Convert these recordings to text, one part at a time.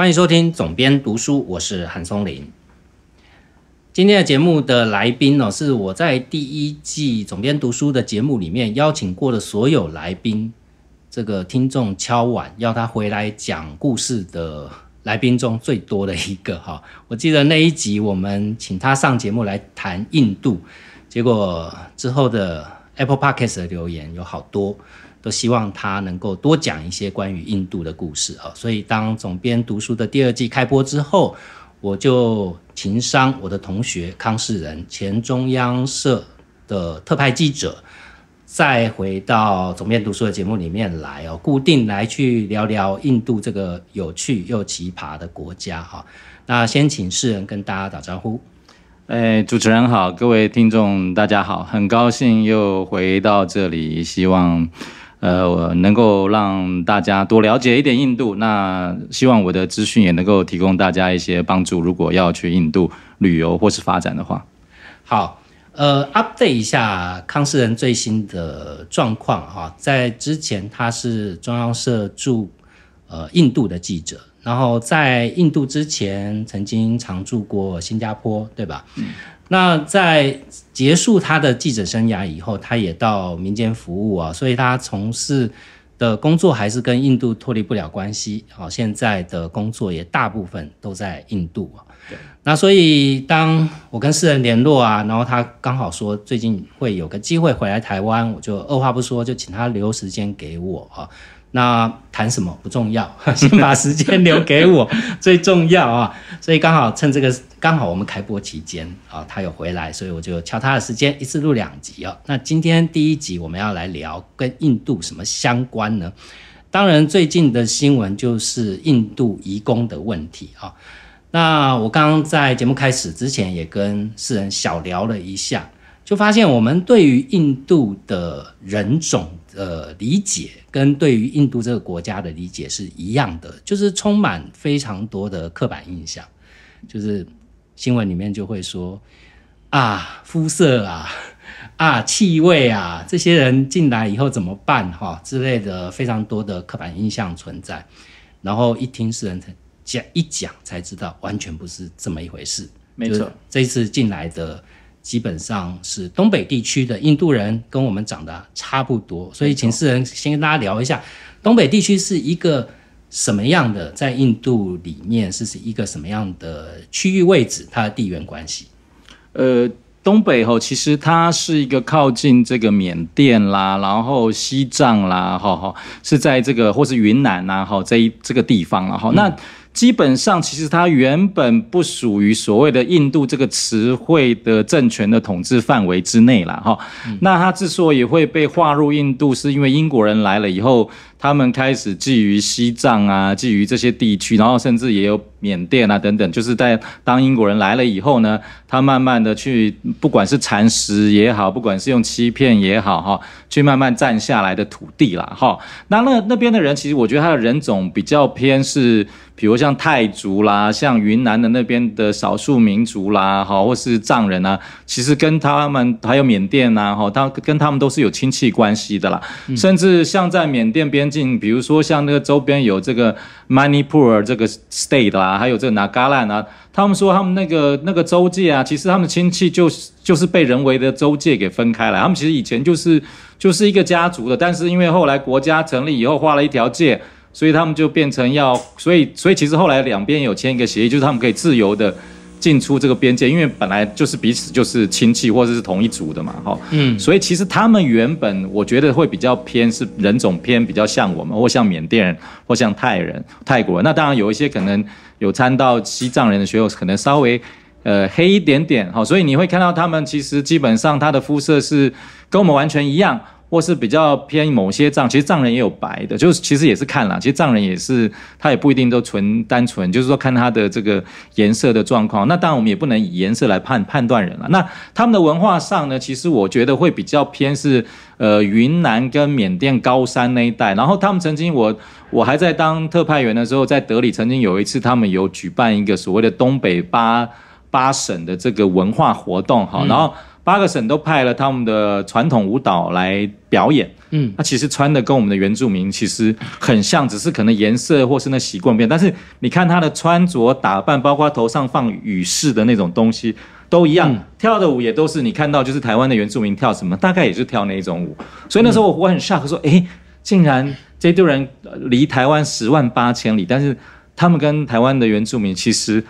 欢迎收听《总编读书》，我是韩松林。今天的节目的来宾哦，是我在第一季《总编读书》的节目里面邀请过的所有来宾，这个听众敲碗要他回来讲故事的来宾中最多的一个哈。我记得那一集我们请他上节目来谈印度，结果之后的 Apple Podcast 的留言有好多。都希望他能够多讲一些关于印度的故事啊！所以，当《总编读书》的第二季开播之后，我就情商我的同学康世仁，前中央社的特派记者，再回到《总编读书》的节目里面来哦，固定来去聊聊印度这个有趣又奇葩的国家哈。那先请世人跟大家打招呼，哎，主持人好，各位听众大家好，很高兴又回到这里，希望。呃，我能够让大家多了解一点印度，那希望我的资讯也能够提供大家一些帮助。如果要去印度旅游或是发展的话，好，呃，update 一下康世仁最新的状况哈，在之前他是中央社驻呃印度的记者，然后在印度之前曾经常驻过新加坡，对吧？嗯。那在结束他的记者生涯以后，他也到民间服务啊，所以他从事的工作还是跟印度脱离不了关系。好，现在的工作也大部分都在印度啊。那所以当我跟私人联络啊，然后他刚好说最近会有个机会回来台湾，我就二话不说就请他留时间给我啊。那谈什么不重要，先把时间留给我，最重要啊！所以刚好趁这个刚好我们开播期间啊，他有回来，所以我就敲他的时间，一次录两集啊。那今天第一集我们要来聊跟印度什么相关呢？当然最近的新闻就是印度移工的问题啊。那我刚刚在节目开始之前也跟世人小聊了一下，就发现我们对于印度的人种。呃，理解跟对于印度这个国家的理解是一样的，就是充满非常多的刻板印象，就是新闻里面就会说啊肤色啊 啊气味啊，这些人进来以后怎么办哈之类的，非常多的刻板印象存在。然后一听是人讲一讲才知道，完全不是这么一回事。没错，这次进来的。基本上是东北地区的印度人跟我们长得差不多，所以请四人先跟大家聊一下东北地区是一个什么样的，在印度里面是一个什么样的区域位置，它的地缘关系。呃，东北吼，其实它是一个靠近这个缅甸啦，然后西藏啦，哈哈，是在这个或是云南呐，哈这一这个地方了哈那。基本上，其实它原本不属于所谓的“印度”这个词汇的政权的统治范围之内了，哈。那它之所以会被划入印度，是因为英国人来了以后。他们开始觊觎西藏啊，觊觎这些地区，然后甚至也有缅甸啊等等，就是在当英国人来了以后呢，他慢慢的去，不管是蚕食也好，不管是用欺骗也好，哈，去慢慢占下来的土地啦，哈。那那那边的人，其实我觉得他的人种比较偏是，比如像泰族啦，像云南的那边的少数民族啦，哈，或是藏人啊，其实跟他们还有缅甸啊，哈，他跟他们都是有亲戚关系的啦，甚至像在缅甸边。近，比如说像那个周边有这个 Manipur 这个 state 啊，还有这个 Nagaland 啊，他们说他们那个那个州界啊，其实他们亲戚就就是被人为的州界给分开了。他们其实以前就是就是一个家族的，但是因为后来国家成立以后画了一条界，所以他们就变成要，所以所以其实后来两边有签一个协议，就是他们可以自由的。进出这个边界，因为本来就是彼此就是亲戚或者是同一族的嘛，哈，嗯，所以其实他们原本我觉得会比较偏是人种偏比较像我们或像缅甸人或像泰人泰国。那当然有一些可能有参到西藏人的血，友，可能稍微呃黑一点点，哈，所以你会看到他们其实基本上他的肤色是跟我们完全一样。或是比较偏某些藏，其实藏人也有白的，就是其实也是看啦。其实藏人也是他也不一定都纯单纯，就是说看他的这个颜色的状况。那当然我们也不能以颜色来判判断人了。那他们的文化上呢，其实我觉得会比较偏是呃云南跟缅甸高山那一带。然后他们曾经我我还在当特派员的时候，在德里曾经有一次他们有举办一个所谓的东北八八省的这个文化活动，哈，然后。八个省都派了他们的传统舞蹈来表演。嗯，他其实穿的跟我们的原住民其实很像，只是可能颜色或是那习惯变。但是你看他的穿着打扮，包括头上放羽饰的那种东西，都一样。跳的舞也都是你看到，就是台湾的原住民跳什么，大概也是跳那种舞。所以那时候我很 shock，说：“哎，竟然这堆人离台湾十万八千里，但是他们跟台湾的原住民其实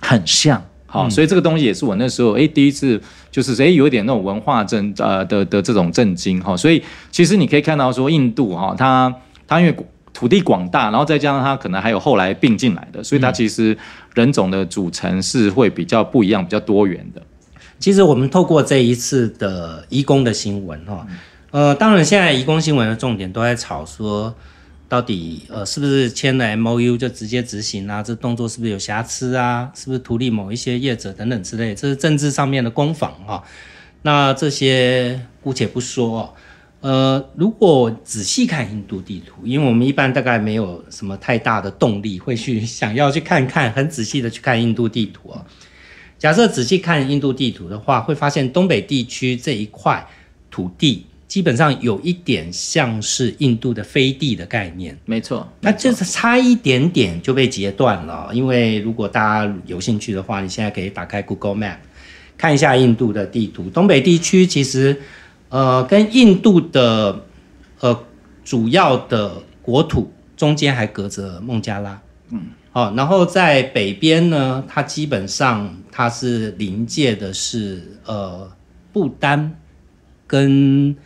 很像。”好，所以这个东西也是我那时候哎第一次，就是哎有一点那种文化震呃的的这种震惊哈。所以其实你可以看到说印度哈，它它因为土地广大，然后再加上它可能还有后来并进来的，所以它其实人种的组成是会比较不一样，比较多元的。其实我们透过这一次的移工的新闻哈，呃，当然现在移工新闻的重点都在吵说。到底呃是不是签了 MOU 就直接执行啊？这动作是不是有瑕疵啊？是不是图利某一些业者等等之类？这是政治上面的攻防啊。那这些姑且不说哦。呃，如果仔细看印度地图，因为我们一般大概没有什么太大的动力会去想要去看看，很仔细的去看印度地图哦。假设仔细看印度地图的话，会发现东北地区这一块土地。基本上有一点像是印度的飞地的概念，没错。那就是差一点点就被截断了。因为如果大家有兴趣的话，你现在可以打开 Google Map，看一下印度的地图。东北地区其实，呃，跟印度的呃主要的国土中间还隔着孟加拉，嗯，好。然后在北边呢，它基本上它是临界的是呃，不丹跟。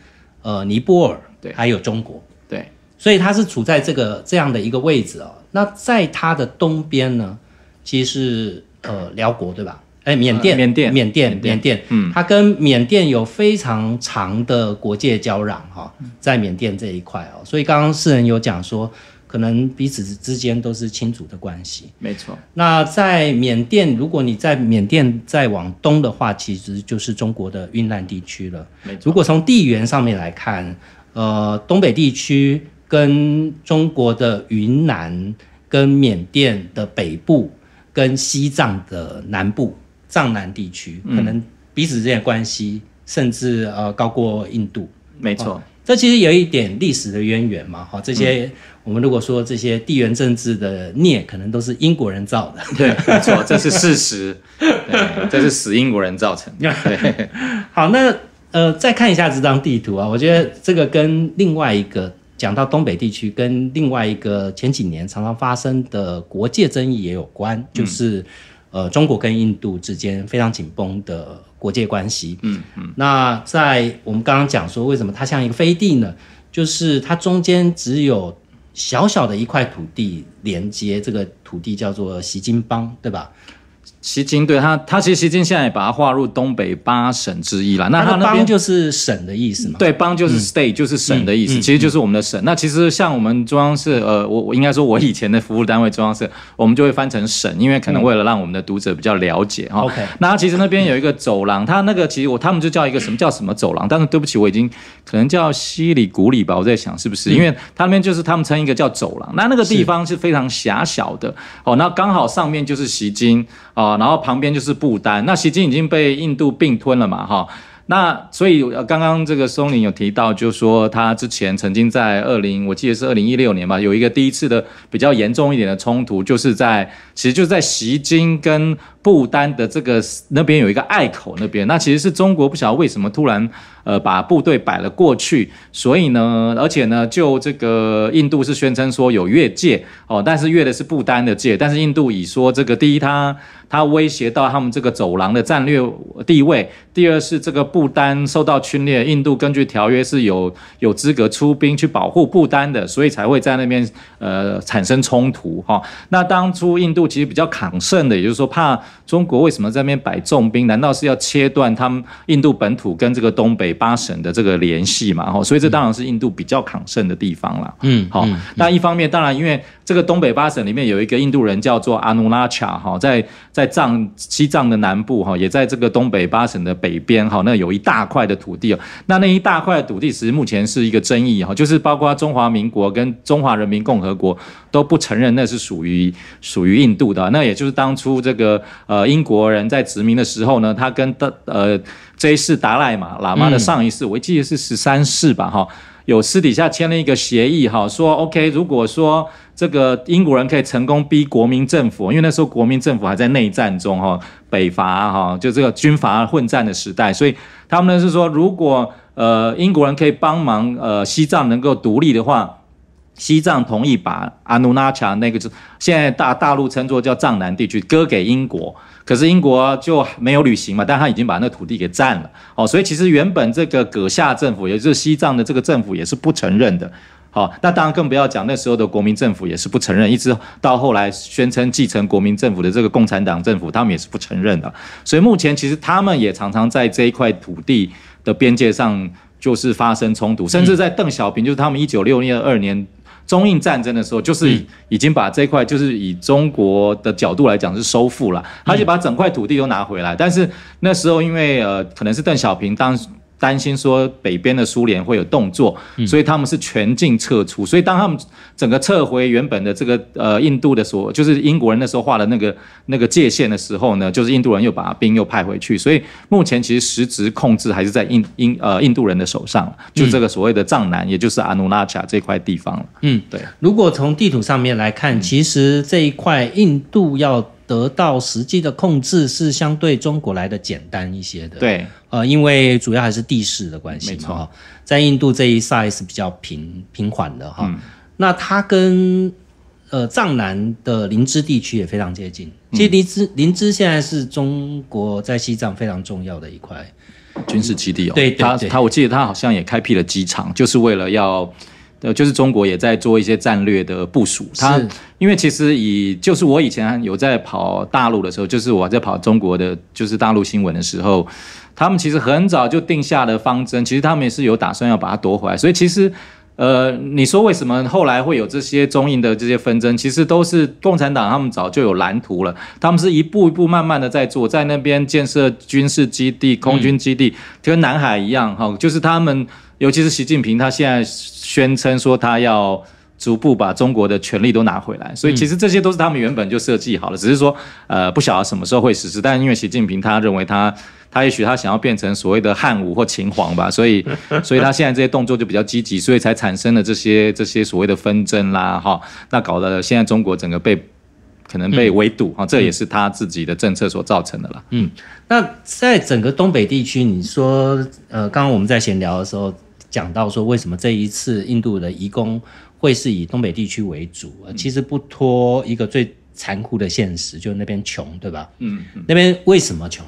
呃，尼泊尔，对，还有中国，对，所以它是处在这个这样的一个位置哦。那在它的东边呢，其实是呃辽国，对吧？哎，缅甸，缅甸，缅甸，缅甸，嗯，它跟缅甸有非常长的国界交壤哈，在缅甸这一块哦。所以刚刚世人有讲说。可能彼此之间都是亲族的关系，没错。那在缅甸，如果你在缅甸再往东的话，其实就是中国的云南地区了。如果从地缘上面来看，呃，东北地区跟中国的云南、跟缅甸的北部、跟西藏的南部、藏南地区，可能彼此之间的关系甚至呃高过印度，没错。这其实有一点历史的渊源嘛，哈，这些我们如果说这些地缘政治的孽，可能都是英国人造的，对，没错，这是事实，这是死英国人造成。好，那呃，再看一下这张地图啊，我觉得这个跟另外一个讲到东北地区，跟另外一个前几年常常发生的国界争议也有关，就是。呃，中国跟印度之间非常紧绷的国界关系。嗯嗯，那在我们刚刚讲说，为什么它像一个飞地呢？就是它中间只有小小的一块土地连接，这个土地叫做西金邦，对吧？西京对他，他其实西京现在也把它划入东北八省之一了。那他边就是省的意思嘛？对，邦就是 state，就是省的意思，其实就是我们的省。那其实像我们中央是呃，我我应该说，我以前的服务单位中央是，我们就会翻成省，因为可能为了让我们的读者比较了解哈。OK。那其实那边有一个走廊，他那个其实我他们就叫一个什么叫什么走廊，但是对不起，我已经可能叫西里古里吧，我在想是不是，因为他那边就是他们称一个叫走廊，那那个地方是非常狭小的哦，那刚好上面就是西京啊。啊，然后旁边就是不丹，那袭击已经被印度并吞了嘛，哈，那所以刚刚这个松林有提到，就说他之前曾经在二零，我记得是二零一六年吧，有一个第一次的比较严重一点的冲突，就是在其实就在袭击跟。不丹的这个那边有一个隘口，那边那其实是中国不晓得为什么突然呃把部队摆了过去，所以呢，而且呢，就这个印度是宣称说有越界哦，但是越的是不丹的界，但是印度已说这个第一，它它威胁到他们这个走廊的战略地位；第二是这个不丹受到侵略，印度根据条约是有有资格出兵去保护不丹的，所以才会在那边呃产生冲突哈。那当初印度其实比较抗胜的，也就是说怕。中国为什么在那边摆重兵？难道是要切断他们印度本土跟这个东北八省的这个联系嘛？哈，所以这当然是印度比较抗胜的地方了。嗯，好。那一方面，当然因为这个东北八省里面有一个印度人叫做阿努拉恰哈，在在藏西藏的南部哈，也在这个东北八省的北边哈，那有一大块的土地哦，那那一大块的土地，其实目前是一个争议哈，就是包括中华民国跟中华人民共和国都不承认那是属于属于印度的。那也就是当初这个。呃，英国人在殖民的时候呢，他跟的呃这一世达赖嘛，喇嘛的上一世，我记得是十三世吧，哈，有私底下签了一个协议，哈，说 OK，如果说这个英国人可以成功逼国民政府，因为那时候国民政府还在内战中，哈，北伐哈，就这个军阀混战的时代，所以他们呢是说，如果呃英国人可以帮忙呃西藏能够独立的话。西藏同意把阿努纳恰那个，就现在大大陆称作叫藏南地区，割给英国，可是英国就没有履行嘛，但他已经把那土地给占了，哦，所以其实原本这个噶夏政府，也就是西藏的这个政府，也是不承认的，好，那当然更不要讲那时候的国民政府也是不承认，一直到后来宣称继承国民政府的这个共产党政府，他们也是不承认的，所以目前其实他们也常常在这一块土地的边界上就是发生冲突，甚至在邓小平，就是他们一九六二年。中印战争的时候，就是已经把这块，就是以中国的角度来讲是收复了，而且把整块土地都拿回来。但是那时候，因为呃，可能是邓小平当时。担心说北边的苏联会有动作，所以他们是全境撤出。所以当他们整个撤回原本的这个呃印度的时候，就是英国人那时候画的那个那个界限的时候呢，就是印度人又把兵又派回去。所以目前其实实质控制还是在印印呃印度人的手上，就这个所谓的藏南，也就是阿努拉卡这块地方嗯，对。如果从地图上面来看，其实这一块印度要。得到实际的控制是相对中国来的简单一些的。对，呃，因为主要还是地势的关系嘛。没错，在印度这一 s i z e 是比较平平缓的哈。那它跟呃藏南的林芝地区也非常接近。其实林芝林芝现在是中国在西藏非常重要的一块军事基地哦。对，它它我记得它好像也开辟了机场，就是为了要。呃，就是中国也在做一些战略的部署。它他因为其实以就是我以前有在跑大陆的时候，就是我在跑中国的就是大陆新闻的时候，他们其实很早就定下了方针。其实他们也是有打算要把它夺回来。所以其实，呃，你说为什么后来会有这些中印的这些纷争？其实都是共产党他们早就有蓝图了。他们是一步一步慢慢的在做，在那边建设军事基地、空军基地，就跟南海一样哈，就是他们。尤其是习近平，他现在宣称说他要逐步把中国的权力都拿回来，所以其实这些都是他们原本就设计好了，只是说呃不晓得什么时候会实施。但是因为习近平他认为他他也许他想要变成所谓的汉武或秦皇吧，所以 所以他现在这些动作就比较积极，所以才产生了这些这些所谓的纷争啦哈。那搞得现在中国整个被可能被围堵啊，这也是他自己的政策所造成的啦。嗯，那在整个东北地区，你说呃刚刚我们在闲聊的时候。讲到说，为什么这一次印度的移工会是以东北地区为主？其实不脱一个最残酷的现实，就那边穷，对吧？嗯，那边为什么穷？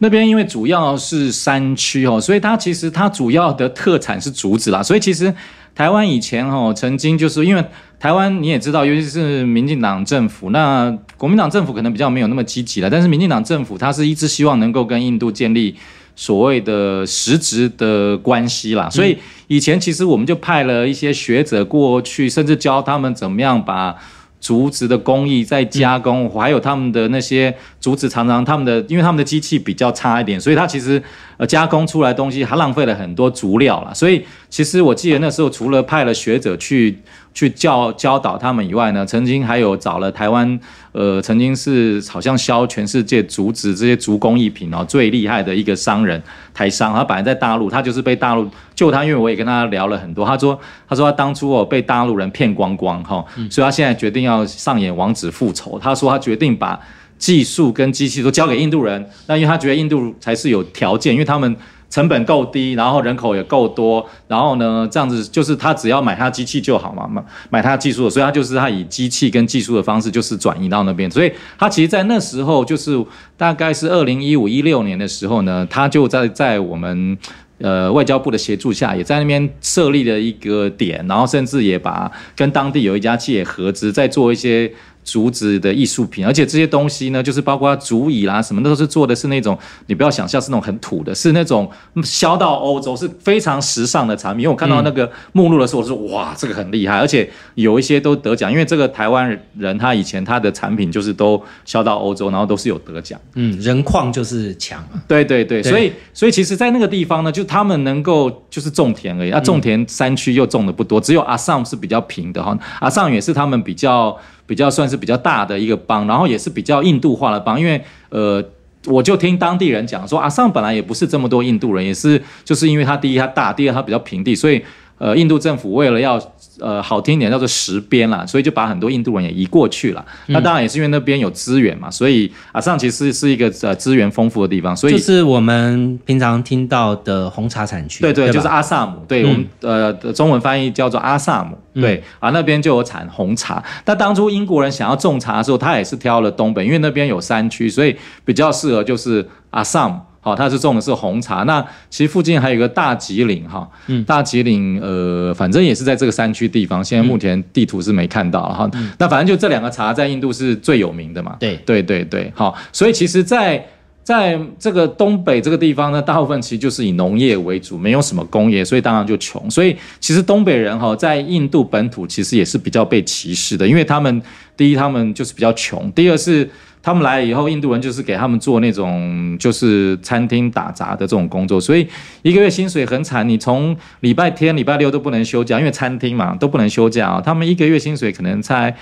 那边因为主要是山区哦，所以它其实它主要的特产是竹子啦。所以其实台湾以前哦，曾经就是因为台湾你也知道，尤其是民进党政府，那国民党政府可能比较没有那么积极了。但是民进党政府，它是一直希望能够跟印度建立。所谓的实质的关系啦，所以以前其实我们就派了一些学者过去，甚至教他们怎么样把竹子的工艺再加工，还有他们的那些。竹子常常他们的，因为他们的机器比较差一点，所以它其实呃加工出来东西，还浪费了很多竹料啦。所以其实我记得那时候，除了派了学者去去教教导他们以外呢，曾经还有找了台湾呃，曾经是好像销全世界竹子这些竹工艺品哦最厉害的一个商人台商，他本来在大陆，他就是被大陆救他，因为我也跟他聊了很多，他说他说他当初哦被大陆人骗光光哈，所以他现在决定要上演王子复仇，他说他决定把。技术跟机器都交给印度人，那因为他觉得印度才是有条件，因为他们成本够低，然后人口也够多，然后呢，这样子就是他只要买他机器就好嘛，买买他技术，所以他就是他以机器跟技术的方式就是转移到那边，所以他其实，在那时候就是大概是二零一五一六年的时候呢，他就在在我们呃外交部的协助下，也在那边设立了一个点，然后甚至也把跟当地有一家企业合资在做一些。竹子的艺术品，而且这些东西呢，就是包括竹椅啦什么，那都是做的是那种，你不要想象是那种很土的，是那种销到欧洲是非常时尚的产品。因为我看到那个目录的时候，我说哇，这个很厉害，而且有一些都得奖，因为这个台湾人他以前他的产品就是都销到欧洲，然后都是有得奖。嗯，人矿就是强。对对对，所以所以其实，在那个地方呢，就他们能够就是种田而已，啊，种田山区又种的不多，只有阿尚是比较平的哈，阿尚也是他们比较。比较算是比较大的一个邦，然后也是比较印度化的邦，因为呃，我就听当地人讲说阿尚本来也不是这么多印度人，也是就是因为它第一它大，第二它比较平地，所以。呃，印度政府为了要，呃，好听一点叫做“实边啦，所以就把很多印度人也移过去了。那当然也是因为那边有资源嘛，所以阿萨其实是一个呃资源丰富的地方。所以就是我们平常听到的红茶产区。对对，就是阿萨姆。对，我们呃中文翻译叫做阿萨姆。对，啊那边就有产红茶。那当初英国人想要种茶的时候，他也是挑了东北，因为那边有山区，所以比较适合就是阿萨姆。好，它是种的是红茶。那其实附近还有一个大吉岭，哈，嗯，大吉岭，呃，反正也是在这个山区地方。现在目前地图是没看到哈。那反正就这两个茶在印度是最有名的嘛。对，对，对，对。好，所以其实，在在这个东北这个地方呢，大部分其实就是以农业为主，没有什么工业，所以当然就穷。所以其实东北人哈，在印度本土其实也是比较被歧视的，因为他们第一他们就是比较穷，第二是。他们来以后，印度人就是给他们做那种就是餐厅打杂的这种工作，所以一个月薪水很惨。你从礼拜天、礼拜六都不能休假，因为餐厅嘛都不能休假啊。他们一个月薪水可能才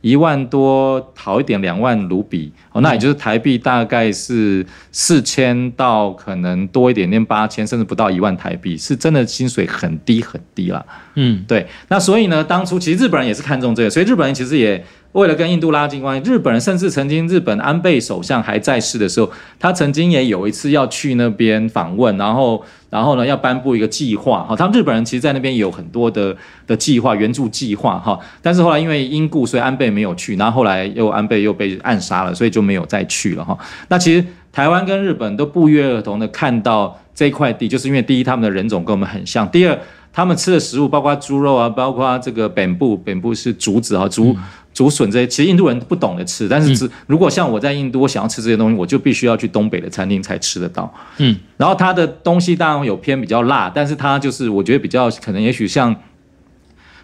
一万多，好一点两万卢比哦，那也就是台币大概是四千到可能多一点，连八千甚至不到一万台币，是真的薪水很低很低了。嗯，对。那所以呢，当初其实日本人也是看中这个，所以日本人其实也。为了跟印度拉近关系，日本人甚至曾经，日本安倍首相还在世的时候，他曾经也有一次要去那边访问，然后，然后呢，要颁布一个计划哈。他们日本人其实，在那边也有很多的的计划、援助计划哈。但是后来因为因故，所以安倍没有去，然后后来又安倍又被暗杀了，所以就没有再去了哈。那其实台湾跟日本都不约而同的看到这块地，就是因为第一，他们的人种跟我们很像；第二，他们吃的食物，包括猪肉啊，包括这个本部，本部是竹子啊，竹。竹笋这些，其实印度人不懂得吃，但是只如果像我在印度，我想要吃这些东西，我就必须要去东北的餐厅才吃得到。嗯，然后它的东西当然有偏比较辣，但是它就是我觉得比较可能也许像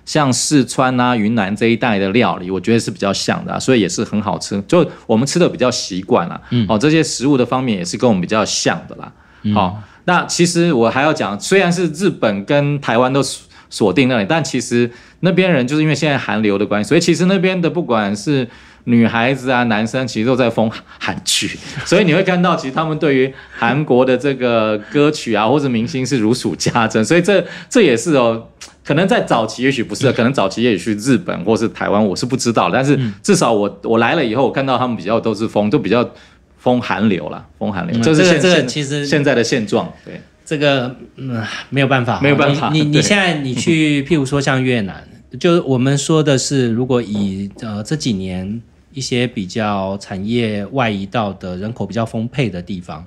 像四川啊、云南这一带的料理，我觉得是比较像的，所以也是很好吃。就我们吃的比较习惯了，嗯，哦，这些食物的方面也是跟我们比较像的啦。好，那其实我还要讲，虽然是日本跟台湾都。锁定那里，但其实那边人就是因为现在韩流的关系，所以其实那边的不管是女孩子啊、男生，其实都在疯韩剧，所以你会看到，其实他们对于韩国的这个歌曲啊或者明星是如数家珍，所以这这也是哦，可能在早期也许不是，可能早期也去日本或是台湾，我是不知道，但是至少我我来了以后，我看到他们比较都是风，都比较风韩流了，风韩流，就是这其实现在的现状，对。这个嗯，没有办法，没有办法。你你现在你去，譬如说像越南，就是我们说的是，如果以呃这几年一些比较产业外移到的人口比较丰沛的地方，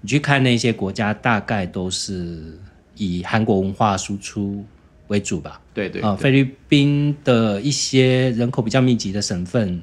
你去看那些国家，大概都是以韩国文化输出为主吧？对对啊，菲律宾的一些人口比较密集的省份，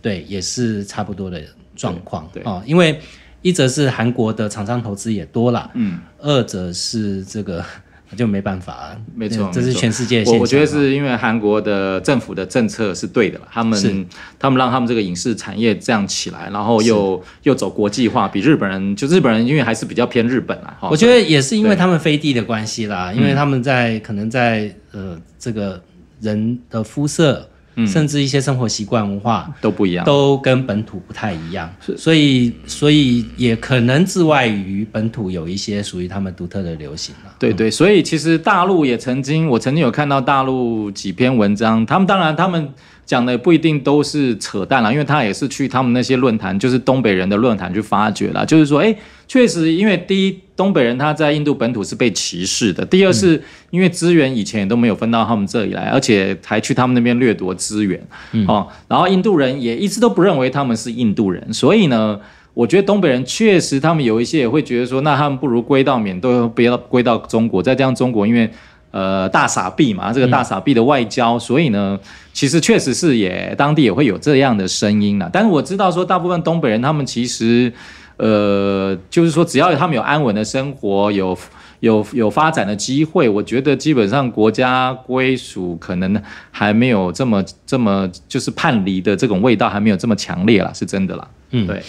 对，也是差不多的状况啊，因为。一则，是韩国的厂商投资也多了；嗯，二者是这个 就没办法，没错，这是全世界。我我觉得是因为韩国的政府的政策是对的了，他们他们让他们这个影视产业这样起来，然后又又走国际化，比日本人就日本人因为还是比较偏日本啦。我觉得也是因为他们飞地的关系啦，因为他们在可能在呃这个人的肤色。甚至一些生活习惯、文化都不一样，都跟本土不太一样，所以所以也可能自外于本土，有一些属于他们独特的流行對对对，所以其实大陆也曾经，我曾经有看到大陆几篇文章，他们当然他们讲的不一定都是扯淡了，因为他也是去他们那些论坛，就是东北人的论坛去发掘了，就是说，哎。确实，因为第一，东北人他在印度本土是被歧视的；第二，是因为资源以前也都没有分到他们这里来，而且还去他们那边掠夺资源。哦，然后印度人也一直都不认为他们是印度人，所以呢，我觉得东北人确实他们有一些也会觉得说，那他们不如归到缅都，不要归到中国。再上中国，因为呃大傻逼嘛，这个大傻逼的外交，所以呢，其实确实是也当地也会有这样的声音了。但是我知道说，大部分东北人他们其实。呃，就是说，只要他们有安稳的生活，有有有发展的机会，我觉得基本上国家归属可能还没有这么这么就是叛离的这种味道还没有这么强烈了，是真的啦。嗯，对。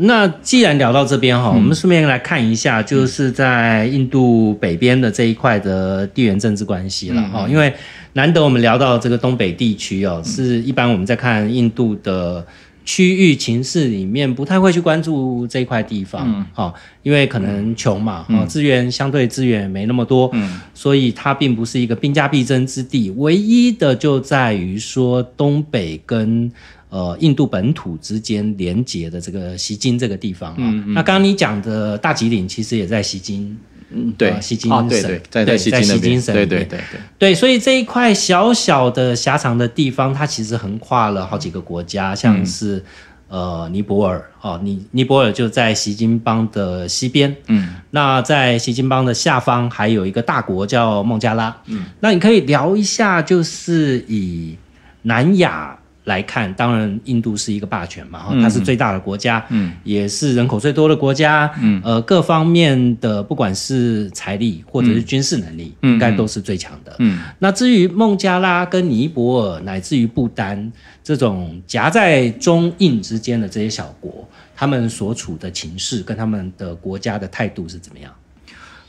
那既然聊到这边哈，我们顺便来看一下，就是在印度北边的这一块的地缘政治关系了哈，因为难得我们聊到这个东北地区哦，是一般我们在看印度的。区域情势里面不太会去关注这块地方，哈，因为可能穷嘛，啊，资源相对资源没那么多，嗯，所以它并不是一个兵家必争之地。唯一的就在于说东北跟呃印度本土之间连接的这个西京这个地方啊，那刚刚你讲的大吉岭其实也在西京，嗯，对，西京省，在在西京省，对对对对对，所以这一块小小的狭长的地方，它其实横跨了好几个国家，像是呃尼泊尔哦，尼尼泊尔就在西京邦的西边，嗯，那在西京邦的下方还有一个大国叫孟加拉，嗯，那你可以聊一下，就是以南亚。来看，当然印度是一个霸权嘛，哈，它是最大的国家，嗯，也是人口最多的国家，嗯，呃，各方面的不管是财力或者是军事能力，嗯，应该都是最强的，嗯。那至于孟加拉跟尼泊尔乃至于不丹这种夹在中印之间的这些小国，他们所处的情势跟他们的国家的态度是怎么样？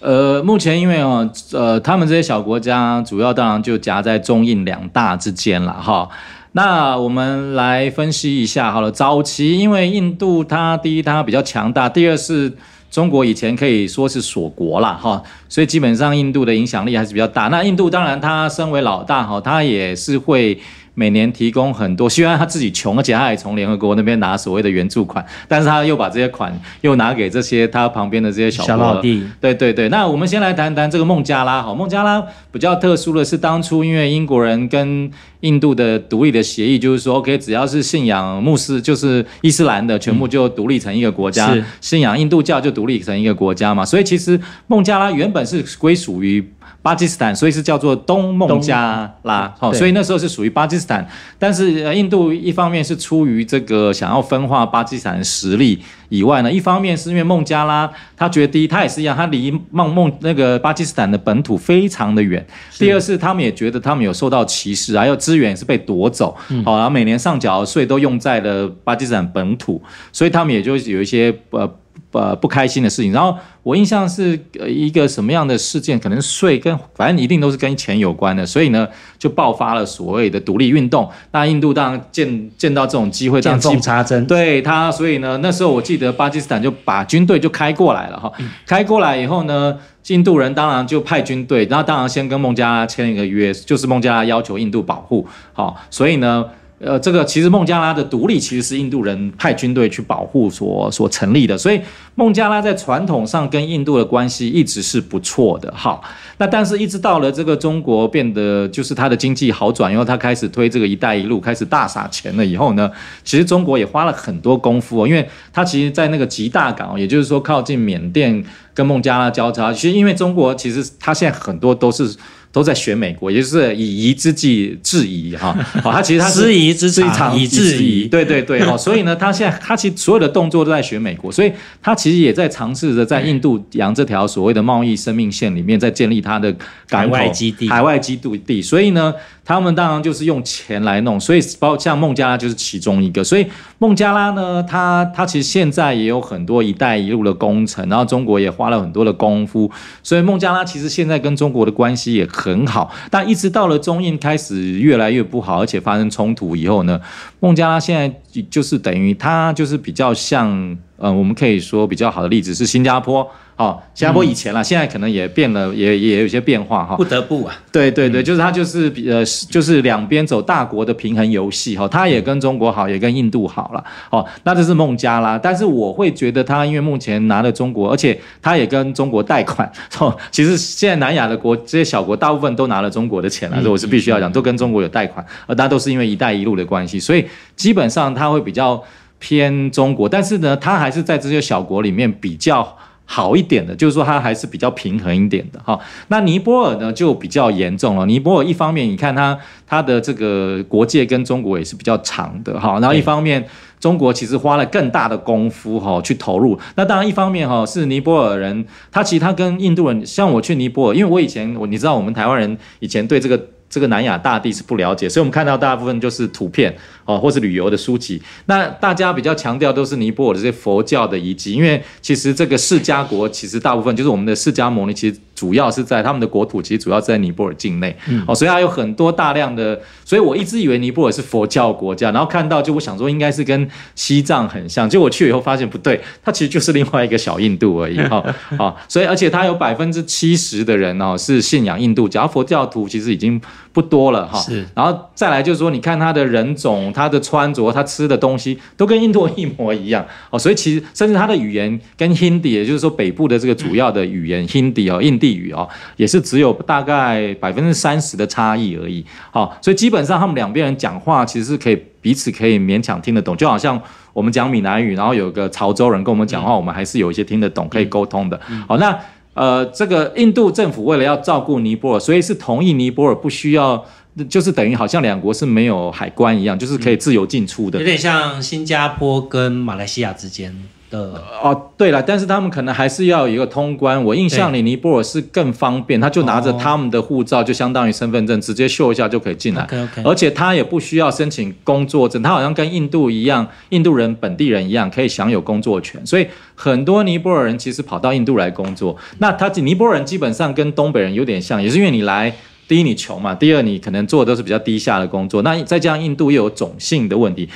呃，目前因为啊，呃，他们这些小国家主要当然就夹在中印两大之间了，哈。那我们来分析一下，好了，早期因为印度它第一它比较强大，第二是中国以前可以说是锁国了哈，所以基本上印度的影响力还是比较大。那印度当然它身为老大哈，它也是会。每年提供很多，虽然他自己穷，而且他也从联合国那边拿所谓的援助款，但是他又把这些款又拿给这些他旁边的这些小老弟。对对对，那我们先来谈谈这个孟加拉。好，孟加拉比较特殊的是，当初因为英国人跟印度的独立的协议，就是说，OK，只要是信仰穆斯，就是伊斯兰的，全部就独立成一个国家；信仰印度教就独立成一个国家嘛。所以其实孟加拉原本是归属于。巴基斯坦，所以是叫做东孟加拉，好，所以那时候是属于巴基斯坦。但是印度一方面是出于这个想要分化巴基斯坦的实力以外呢，一方面是因为孟加拉他觉得，第一他也是一样，他离孟孟那个巴基斯坦的本土非常的远；第二是他们也觉得他们有受到歧视，还有资源是被夺走，好，然后每年上缴的税都用在了巴基斯坦本土，所以他们也就有一些呃。呃，不开心的事情。然后我印象是，呃，一个什么样的事件，可能税跟反正一定都是跟钱有关的。所以呢，就爆发了所谓的独立运动。那印度当然见见到这种机会，讲缝插针，对他。所以呢，那时候我记得巴基斯坦就把军队就开过来了哈。开过来以后呢，印度人当然就派军队，然当然先跟孟加拉签一个约，就是孟加拉要求印度保护，好，所以呢。呃，这个其实孟加拉的独立其实是印度人派军队去保护所所成立的，所以孟加拉在传统上跟印度的关系一直是不错的。好，那但是，一直到了这个中国变得就是它的经济好转，因后它开始推这个“一带一路”，开始大撒钱了以后呢，其实中国也花了很多功夫，因为它其实，在那个吉大港，也就是说靠近缅甸跟孟加拉交叉，其实因为中国其实它现在很多都是。都在学美国，也就是以夷之计制夷哈。好，他其实他是之场以制夷，对对对。所以呢，他现在他其实所有的动作都在学美国，所以他其实也在尝试着在印度洋这条所谓的贸易生命线里面，在建立他的海外基地、海外基地。所以呢。他们当然就是用钱来弄，所以包括像孟加拉就是其中一个。所以孟加拉呢，它它其实现在也有很多“一带一路”的工程，然后中国也花了很多的功夫。所以孟加拉其实现在跟中国的关系也很好，但一直到了中印开始越来越不好，而且发生冲突以后呢，孟加拉现在就是等于它就是比较像。嗯，我们可以说比较好的例子是新加坡，哦，新加坡以前了，现在可能也变了，也也有些变化哈。不得不啊，对对对，就是他就是比呃，就是两边走大国的平衡游戏哈，他也跟中国好，也跟印度好了，哦，那这是孟加拉，但是我会觉得他因为目前拿了中国，而且他也跟中国贷款，哦，其实现在南亚的国这些小国大部分都拿了中国的钱了，这我是必须要讲，都跟中国有贷款，呃，那都是因为一带一路的关系，所以基本上他会比较。偏中国，但是呢，它还是在这些小国里面比较好一点的，就是说它还是比较平衡一点的哈。那尼泊尔呢就比较严重了。尼泊尔一方面你看它它的这个国界跟中国也是比较长的哈，然后一方面中国其实花了更大的功夫哈去投入。那当然一方面哈是尼泊尔人，他其实他跟印度人，像我去尼泊尔，因为我以前我你知道我们台湾人以前对这个。这个南亚大地是不了解，所以我们看到大部分就是图片哦，或是旅游的书籍。那大家比较强调都是尼泊尔的这些佛教的遗迹，因为其实这个释迦国其实大部分就是我们的释迦牟尼，其实。主要是在他们的国土，其实主要在尼泊尔境内，哦，所以它有很多大量的，所以我一直以为尼泊尔是佛教国家，然后看到就我想说应该是跟西藏很像，就我去以后发现不对，它其实就是另外一个小印度而已，哈啊，所以而且它有百分之七十的人哦是信仰印度，如佛教徒其实已经。不多了哈，是，然后再来就是说，你看他的人种、他的穿着、他吃的东西都跟印度一模一样哦，所以其实甚至他的语言跟 Hindi，也就是说北部的这个主要的语言 Hindi 哦，印地语哦，也是只有大概百分之三十的差异而已，好，所以基本上他们两边人讲话其实是可以彼此可以勉强听得懂，就好像我们讲闽南语，然后有个潮州人跟我们讲话，我们还是有一些听得懂可以沟通的，好，那。呃，这个印度政府为了要照顾尼泊尔，所以是同意尼泊尔不需要，就是等于好像两国是没有海关一样，就是可以自由进出的，有点像新加坡跟马来西亚之间。的哦，对了，但是他们可能还是要有一个通关。我印象里尼泊尔是更方便，他就拿着他们的护照，就相当于身份证，直接秀一下就可以进来。而且他也不需要申请工作证，他好像跟印度一样，印度人本地人一样可以享有工作权。所以很多尼泊尔人其实跑到印度来工作。那他尼泊人基本上跟东北人有点像，也是因为你来，第一你穷嘛，第二你可能做的都是比较低下的工作。那再加上印度又有种姓的问题，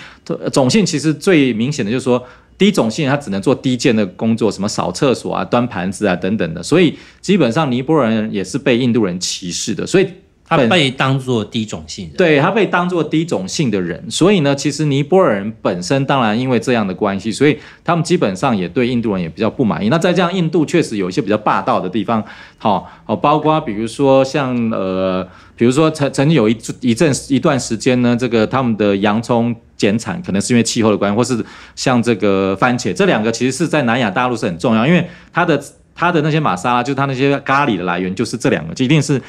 种姓其实最明显的就是说。低种姓他只能做低贱的工作，什么扫厕所啊、端盘子啊等等的，所以基本上尼泊尔人也是被印度人歧视的，所以。他被当做低种姓人，对他被当做低种姓的人，所以呢，其实尼泊尔人本身当然因为这样的关系，所以他们基本上也对印度人也比较不满意。那在这样，印度确实有一些比较霸道的地方，好，好，包括比如说像呃，比如说曾曾经有一一阵一段时间呢，这个他们的洋葱减产，可能是因为气候的关系，或是像这个番茄，这两个其实是在南亚大陆是很重要，因为它的它的那些玛莎拉，就它那些咖喱的来源，就是这两个，一定是。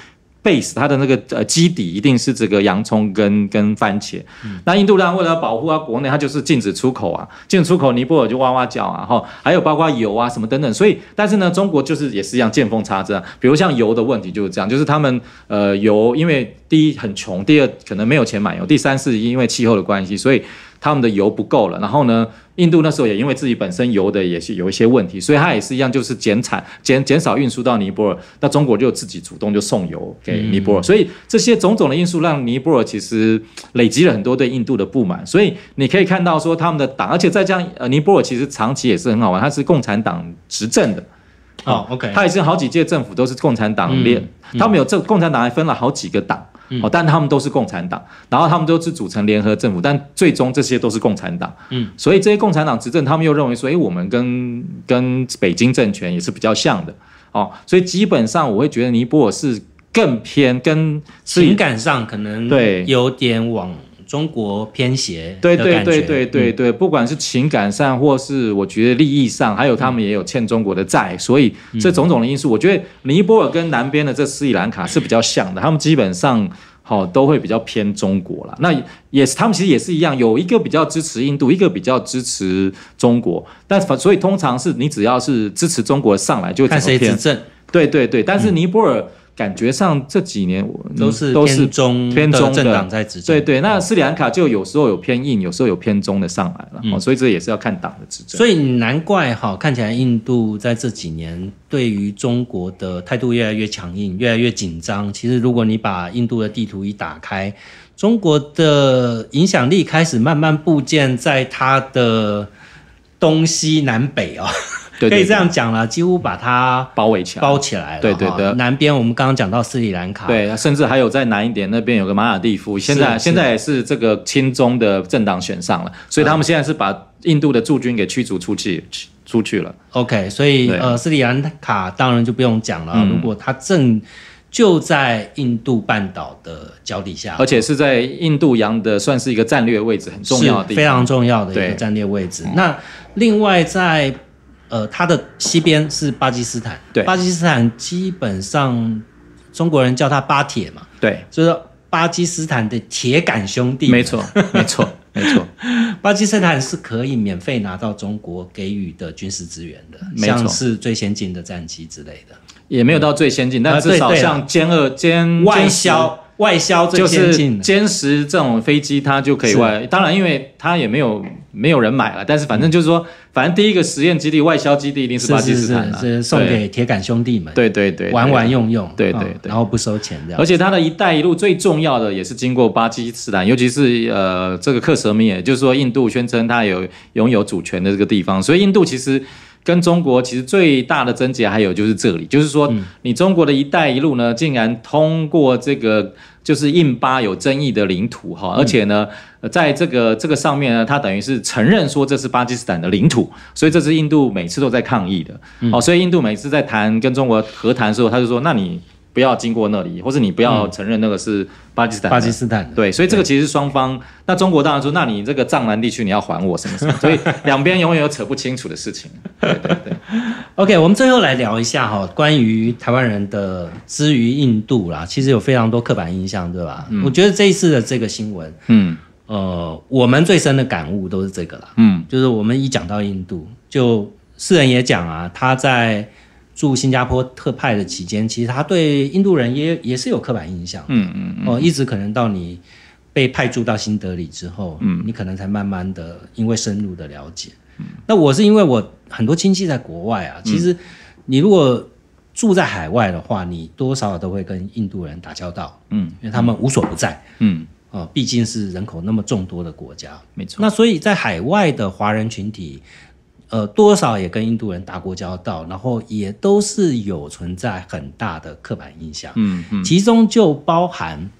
base 它的那个呃基底一定是这个洋葱跟跟番茄，那印度当为了保护它国内，它就是禁止出口啊，禁止出口尼泊尔就哇哇叫啊哈，还有包括油啊什么等等，所以但是呢中国就是也是一样见缝插针，比如像油的问题就是这样，就是他们呃油因为第一很穷，第二可能没有钱买油，第三是因为气候的关系，所以。他们的油不够了，然后呢，印度那时候也因为自己本身油的也是有一些问题，所以他也是一样，就是减产、减减少运输到尼泊尔。那中国就自己主动就送油给尼泊尔，所以这些种种的因素让尼泊尔其实累积了很多对印度的不满。所以你可以看到说他们的党，而且在这样呃，尼泊尔其实长期也是很好玩，它是共产党执政的哦、o k 他已经好几届政府都是共产党列，他们有这共产党还分了好几个党。哦，但他们都是共产党，然后他们都是组成联合政府，但最终这些都是共产党。嗯，所以这些共产党执政，他们又认为说，哎，我们跟跟北京政权也是比较像的。哦，所以基本上我会觉得尼泊尔是更偏跟情感上可能对有点往。中国偏斜，对对对对对对，不管是情感上，或是我觉得利益上，还有他们也有欠中国的债，所以这种种的因素，我觉得尼泊尔跟南边的这斯里兰卡是比较像的，他们基本上好都会比较偏中国了。那也是他们其实也是一样，有一个比较支持印度，一个比较支持中国，但反所以通常是你只要是支持中国上来，就看谁执政，对对对。但是尼泊尔。感觉上这几年我都是都是偏中偏中的政党在执政，对对。那斯里兰卡就有时候有偏硬，有时候有偏中的上来了，所以这也是要看党的执政。所以难怪哈，看起来印度在这几年对于中国的态度越来越强硬，越来越紧张。其实如果你把印度的地图一打开，中国的影响力开始慢慢部建在它的东西南北啊。可以这样讲了，几乎把它包围起来，包起来了。对对对，南边我们刚刚讲到斯里兰卡，对，甚至还有在南一点那边有个马尔蒂夫，现在现在也是这个亲中的政党选上了，所以他们现在是把印度的驻军给驱逐出去，出去了。OK，所以呃，斯里兰卡当然就不用讲了，如果它正就在印度半岛的脚底下，而且是在印度洋的，算是一个战略位置，很重要的，非常重要的一个战略位置。那另外在呃，它的西边是巴基斯坦，对，巴基斯坦基本上中国人叫它巴铁嘛，对，所以说巴基斯坦的铁杆兄弟，没错，没错，没错，巴基斯坦是可以免费拿到中国给予的军事资源的，像是最先进的战机之类的，也没有到最先进，但至少像歼二、歼外销。外销就是歼十这种飞机，它就可以外。当然，因为它也没有没有人买了，但是反正就是说，反正第一个实验基地、外销基地一定是巴基斯坦是送给铁杆兄弟们。对对对，玩玩用用，对对对，然后不收钱的。而且它的一带一路最重要的也是经过巴基斯坦，尤其是呃这个克什米尔，就是说印度宣称它有拥有主权的这个地方。所以印度其实跟中国其实最大的症结还有就是这里，就是说你中国的一带一路呢，竟然通过这个。就是印巴有争议的领土哈，而且呢，在这个这个上面呢，他等于是承认说这是巴基斯坦的领土，所以这是印度每次都在抗议的。哦，所以印度每次在谈跟中国和谈的时候，他就说，那你不要经过那里，或者你不要承认那个是巴基斯坦。巴基斯坦。对，所以这个其实双方，那中国当然说，那你这个藏南地区你要还我什么什么，所以两边永远有扯不清楚的事情。对对对。OK，我们最后来聊一下哈，关于台湾人的之于印度啦，其实有非常多刻板印象，对吧？嗯，我觉得这一次的这个新闻，嗯，呃，我们最深的感悟都是这个啦，嗯，就是我们一讲到印度，就世人也讲啊，他在驻新加坡特派的期间，其实他对印度人也也是有刻板印象，嗯嗯，哦，一直可能到你被派驻到新德里之后，嗯，你可能才慢慢的因为深入的了解。那我是因为我很多亲戚在国外啊，其实你如果住在海外的话，你多少少都会跟印度人打交道，嗯，因为他们无所不在，嗯，啊，毕竟是人口那么众多的国家，没错。那所以在海外的华人群体，呃，多少也跟印度人打过交道，然后也都是有存在很大的刻板印象，嗯嗯，其中就包含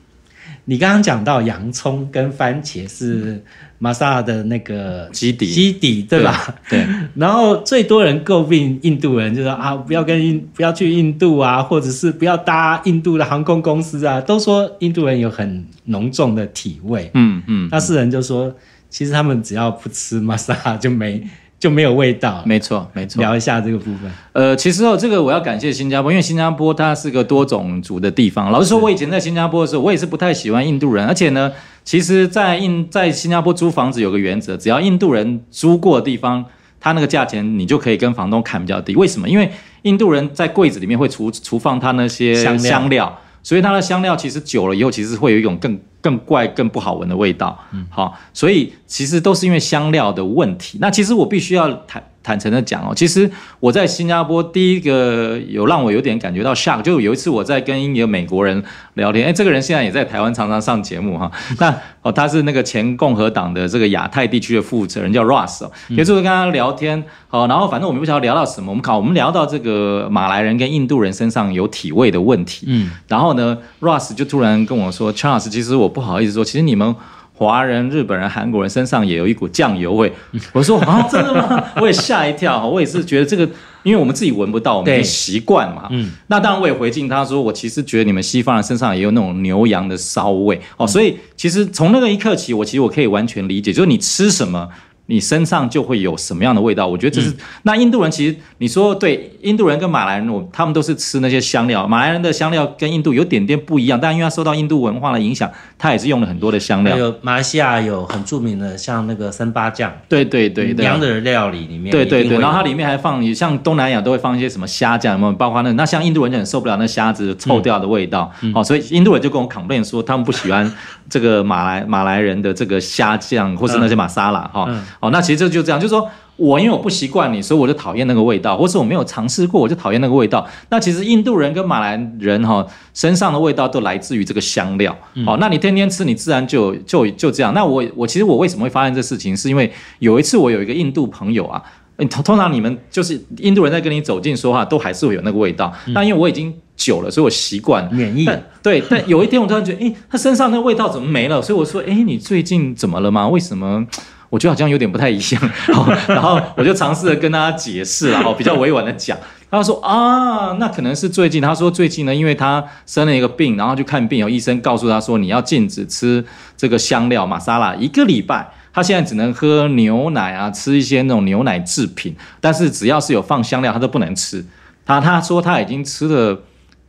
你刚刚讲到洋葱跟番茄是。马萨的那个基底，基底对吧？对。然后最多人诟病印度人，就说啊，不要跟印，不要去印度啊，或者是不要搭印度的航空公司啊，都说印度人有很浓重的体味。嗯嗯。那世人就说，其实他们只要不吃马萨，就没就没有味道。没错，没错。聊一下这个部分。呃，其实哦，这个我要感谢新加坡，因为新加坡它是个多种族的地方。老实说，我以前在新加坡的时候，我也是不太喜欢印度人，而且呢。其实，在印在新加坡租房子有个原则，只要印度人租过地方，他那个价钱你就可以跟房东砍比较低。为什么？因为印度人在柜子里面会储 储放他那些香香料，所以它的香料其实久了以后，其实会有一种更更怪、更不好闻的味道。好，所以其实都是因为香料的问题。那其实我必须要谈。坦诚的讲哦，其实我在新加坡第一个有让我有点感觉到 shock，就有一次我在跟一个美国人聊天，哎，这个人现在也在台湾常常上节目哈，那哦他是那个前共和党的这个亚太地区的负责人叫 Russ，也是我跟他聊天，好，然后反正我们不晓得聊到什么，我们考我们聊到这个马来人跟印度人身上有体味的问题，嗯，然后呢，Russ 就突然跟我说，陈老师，其实我不好意思说，其实你们。华人、日本人、韩国人身上也有一股酱油味，我说啊，真的吗？我也吓一跳，我也是觉得这个，因为我们自己闻不到，我们习惯嘛。嗯，那当然我也回敬他说，我其实觉得你们西方人身上也有那种牛羊的骚味哦。所以其实从那一刻起，我其实我可以完全理解，就是你吃什么。你身上就会有什么样的味道？我觉得这是那印度人其实你说对，印度人跟马来人，我他们都是吃那些香料。马来人的香料跟印度有点点不一样，但因为它受到印度文化的影响，它也是用了很多的香料。有马来西亚有很著名的像那个三八酱，对对对，羊的料理里面，对对对，然后它里面还放像东南亚都会放一些什么虾酱，包括那那像印度人就很受不了那虾子臭掉的味道，哦，所以印度人就跟我抗辩说他们不喜欢这个马来马来人的这个虾酱或是那些马沙拉哈。哦，那其实这就这样，就是说我因为我不习惯你，所以我就讨厌那个味道，或是我没有尝试过，我就讨厌那个味道。那其实印度人跟马来人哈，身上的味道都来自于这个香料。好，那你天天吃，你自然就就就这样。那我我其实我为什么会发现这事情，是因为有一次我有一个印度朋友啊，通通常你们就是印度人在跟你走近说话，都还是会有那个味道。那因为我已经久了，所以我习惯免疫。对，但有一天我突然觉得，诶，他身上那个味道怎么没了？所以我说，诶，你最近怎么了吗？为什么？我觉得好像有点不太一样，然后我就尝试着跟大家解释了，比较委婉的讲。他说啊，那可能是最近，他说最近呢，因为他生了一个病，然后去看病，有医生告诉他说你要禁止吃这个香料玛莎拉一个礼拜。他现在只能喝牛奶啊，吃一些那种牛奶制品，但是只要是有放香料，他都不能吃。他他说他已经吃了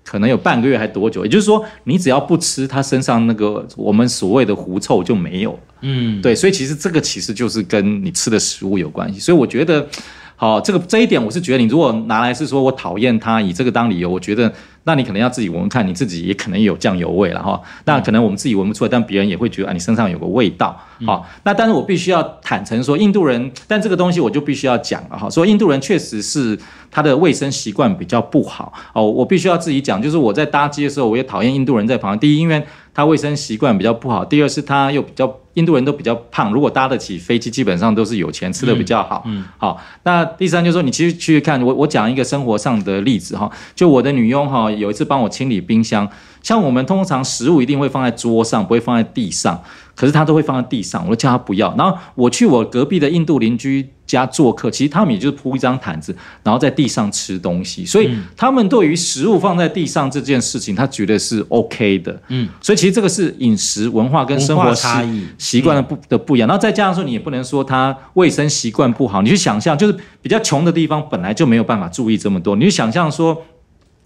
可能有半个月还多久，也就是说你只要不吃，他身上那个我们所谓的狐臭就没有了。嗯，对，所以其实这个其实就是跟你吃的食物有关系，所以我觉得，好，这个这一点我是觉得，你如果拿来是说我讨厌它，以这个当理由，我觉得那你可能要自己闻看，你自己也可能有酱油味了哈，那可能我们自己闻不出来，但别人也会觉得啊，你身上有个味道，好，那但是我必须要坦诚说，印度人，但这个东西我就必须要讲了哈，说印度人确实是他的卫生习惯比较不好哦，我必须要自己讲，就是我在搭机的时候，我也讨厌印度人在旁，边。第一因为。他卫生习惯比较不好。第二是他又比较，印度人都比较胖。如果搭得起飞机，基本上都是有钱，吃的比较好。嗯，好。那第三就是说，你其实去看我，我讲一个生活上的例子哈。就我的女佣哈，有一次帮我清理冰箱，像我们通常食物一定会放在桌上，不会放在地上。可是他都会放在地上，我叫他不要。然后我去我隔壁的印度邻居家做客，其实他们也就是铺一张毯子，然后在地上吃东西。所以他们对于食物放在地上这件事情，他觉得是 OK 的。嗯，所以其实这个是饮食文化跟生活差异习惯的不的不一样。然后再加上说，你也不能说他卫生习惯不好。你去想象，就是比较穷的地方，本来就没有办法注意这么多。你去想象说。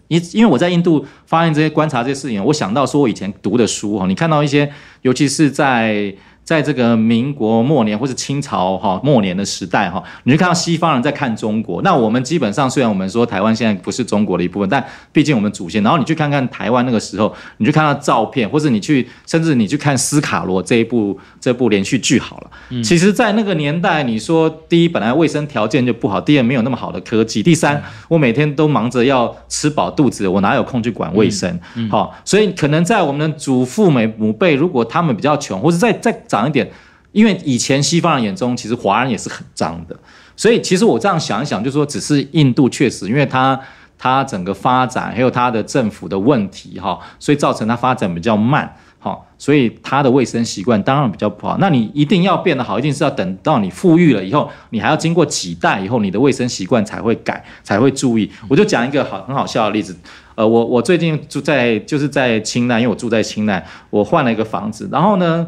因因为我在印度发现这些观察这些事情，我想到说，我以前读的书哈，你看到一些，尤其是在。在这个民国末年，或是清朝哈末年的时代哈，你就看到西方人在看中国。那我们基本上，虽然我们说台湾现在不是中国的一部分，但毕竟我们祖先。然后你去看看台湾那个时候，你去看到照片，或者你去，甚至你去看《斯卡罗》这一部这部连续剧好了。嗯。其实，在那个年代，你说第一，本来卫生条件就不好；第二，没有那么好的科技；第三，我每天都忙着要吃饱肚子，我哪有空去管卫生？好，所以可能在我们的祖父、母母辈，如果他们比较穷，或者在在长。讲一点，因为以前西方人眼中其实华人也是很脏的，所以其实我这样想一想，就是说只是印度确实，因为它它整个发展还有它的政府的问题哈，所以造成它发展比较慢哈，所以它的卫生习惯当然比较不好。那你一定要变得好，一定是要等到你富裕了以后，你还要经过几代以后，你的卫生习惯才会改，才会注意。我就讲一个好很好笑的例子，呃，我我最近住在就是在清代，因为我住在清代，我换了一个房子，然后呢。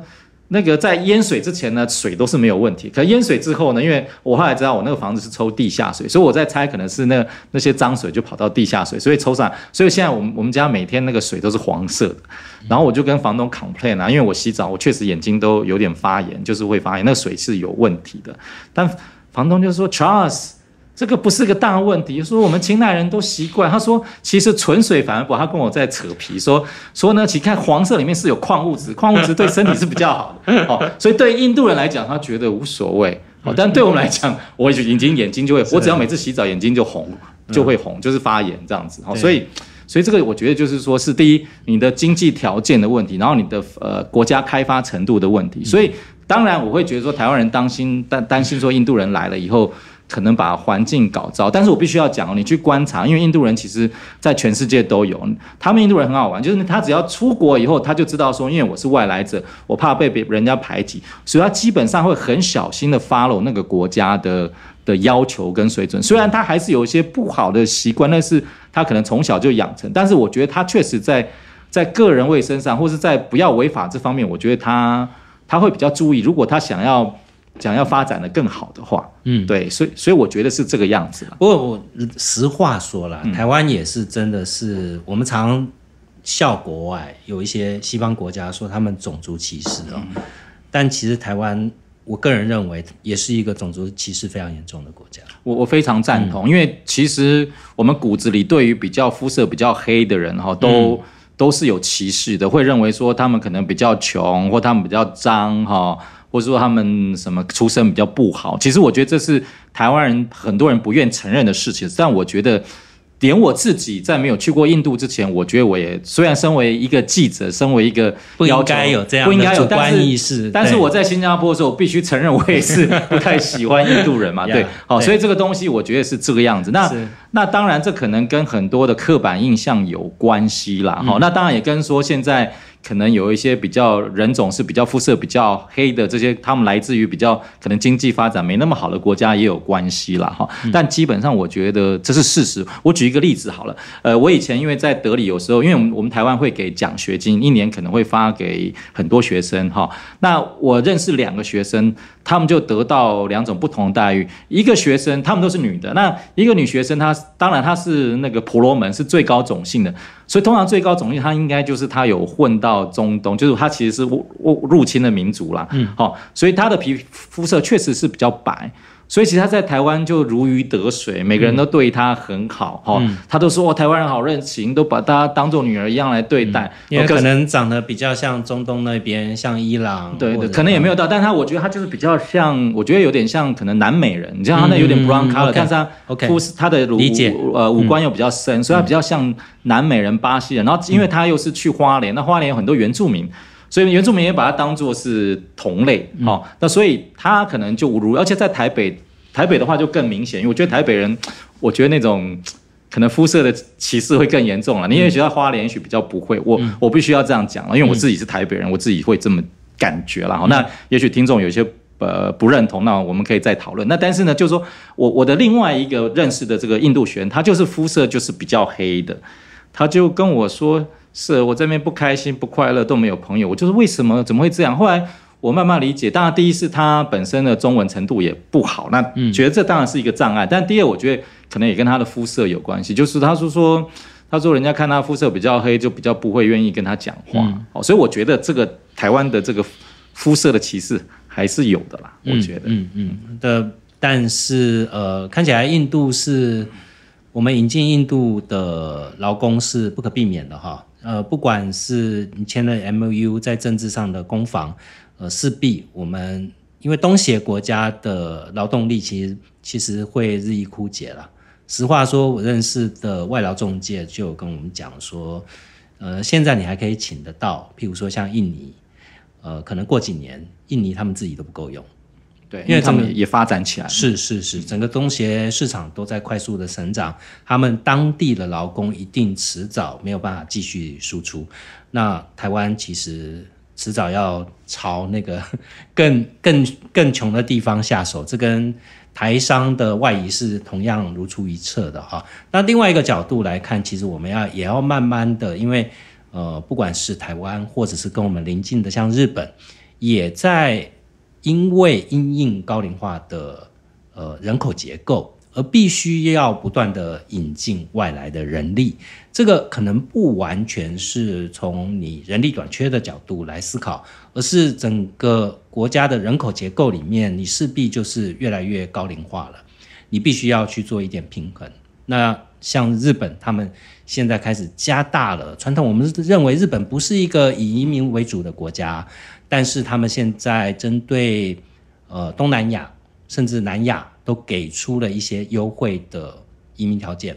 那个在淹水之前呢，水都是没有问题。可淹水之后呢，因为我后来知道我那个房子是抽地下水，所以我在猜可能是那那些脏水就跑到地下水，所以抽上。所以现在我们我们家每天那个水都是黄色的。然后我就跟房东 complain 啊，因为我洗澡我确实眼睛都有点发炎，就是会发炎，那个水是有问题的。但房东就说 Charles。这个不是个大问题。说我们清代人都习惯。他说，其实纯水反而不好。他跟我在扯皮，说说呢，请看黄色里面是有矿物质，矿物质对身体是比较好的。好，所以对印度人来讲，他觉得无所谓。好，但对我们来讲，我眼睛眼睛就会，我只要每次洗澡，眼睛就红，就会红，就是发炎这样子。好，所以所以这个我觉得就是说是第一，你的经济条件的问题，然后你的呃国家开发程度的问题。所以当然我会觉得说，台湾人担心担担心说印度人来了以后。可能把环境搞糟，但是我必须要讲哦，你去观察，因为印度人其实，在全世界都有，他们印度人很好玩，就是他只要出国以后，他就知道说，因为我是外来者，我怕被别人家排挤，所以他基本上会很小心的 follow 那个国家的的要求跟水准。虽然他还是有一些不好的习惯，但是他可能从小就养成，但是我觉得他确实在在个人卫生上，或是在不要违法这方面，我觉得他他会比较注意。如果他想要。想要发展的更好的话，嗯，对，所以所以我觉得是这个样子。不过我实话说了，台湾也是真的是我们常笑国外有一些西方国家说他们种族歧视哦，但其实台湾我个人认为也是一个种族歧视非常严重的国家。我我非常赞同，因为其实我们骨子里对于比较肤色比较黑的人哈，都都是有歧视的，会认为说他们可能比较穷或他们比较脏哈。或者说他们什么出身比较不好，其实我觉得这是台湾人很多人不愿承认的事情。但我觉得，连我自己在没有去过印度之前，我觉得我也虽然身为一个记者，身为一个不应该有这样不应该有，意是但是我在新加坡的时候，我必须承认我也是不太喜欢印度人嘛。对，好，所以这个东西我觉得是这个样子。那那当然这可能跟很多的刻板印象有关系啦。好，那当然也跟说现在。可能有一些比较人种是比较肤色比较黑的，这些他们来自于比较可能经济发展没那么好的国家也有关系了哈。但基本上我觉得这是事实。我举一个例子好了，呃，我以前因为在德里有时候，因为我们我们台湾会给奖学金，一年可能会发给很多学生哈。那我认识两个学生，他们就得到两种不同的待遇。一个学生，他们都是女的，那一个女学生她当然她是那个婆罗门是最高种姓的。所以通常最高种群，它应该就是它有混到中东，就是它其实是入入侵的民族啦。嗯，好，所以它的皮肤色确实是比较白。所以，其实他在台湾就如鱼得水，每个人都对他很好哈。他都说台湾人好热情，都把大家当做女儿一样来对待。因为可能长得比较像中东那边，像伊朗，对对，可能也没有到，但是他我觉得他就是比较像，我觉得有点像可能南美人，你像他那有点 brown color，加上 O K，他的五呃五官又比较深，所以他比较像南美人、巴西人。然后，因为他又是去花莲，那花莲有很多原住民。所以原住民也把它当做是同类哦，那所以他可能就如，而且在台北，台北的话就更明显，因为我觉得台北人，我觉得那种可能肤色的歧视会更严重了。你也许得花莲也许比较不会，我我必须要这样讲了，因为我自己是台北人，我自己会这么感觉了。好，那也许听众有些呃不认同，那我们可以再讨论。那但是呢，就是说我我的另外一个认识的这个印度学员，他就是肤色就是比较黑的，他就跟我说。是我这边不开心不快乐都没有朋友，我就是为什么怎么会这样？后来我慢慢理解，当然第一是他本身的中文程度也不好，那觉得这当然是一个障碍。但第二，我觉得可能也跟他的肤色有关系，就是他是说他说人家看他肤色比较黑，就比较不会愿意跟他讲话。哦，所以我觉得这个台湾的这个肤色的歧视还是有的啦，我觉得嗯嗯的，但是呃看起来印度是我们引进印度的劳工是不可避免的哈。呃，不管是你签了 MU 在政治上的攻防，呃，势必我们因为东协国家的劳动力其实其实会日益枯竭了。实话说，我认识的外劳中介就有跟我们讲说，呃，现在你还可以请得到，譬如说像印尼，呃，可能过几年印尼他们自己都不够用。对，因为他们也发展起来了，是是是，整个东协市场都在快速的成长，他们当地的劳工一定迟早没有办法继续输出，那台湾其实迟早要朝那个 更更更穷的地方下手，这跟台商的外移是同样如出一辙的哈。那另外一个角度来看，其实我们要也要慢慢的，因为呃，不管是台湾或者是跟我们邻近的像日本，也在。因为因应高龄化的呃人口结构，而必须要不断的引进外来的人力，这个可能不完全是从你人力短缺的角度来思考，而是整个国家的人口结构里面，你势必就是越来越高龄化了，你必须要去做一点平衡。那像日本，他们现在开始加大了。传统我们认为日本不是一个以移民为主的国家。但是他们现在针对，呃，东南亚甚至南亚都给出了一些优惠的移民条件，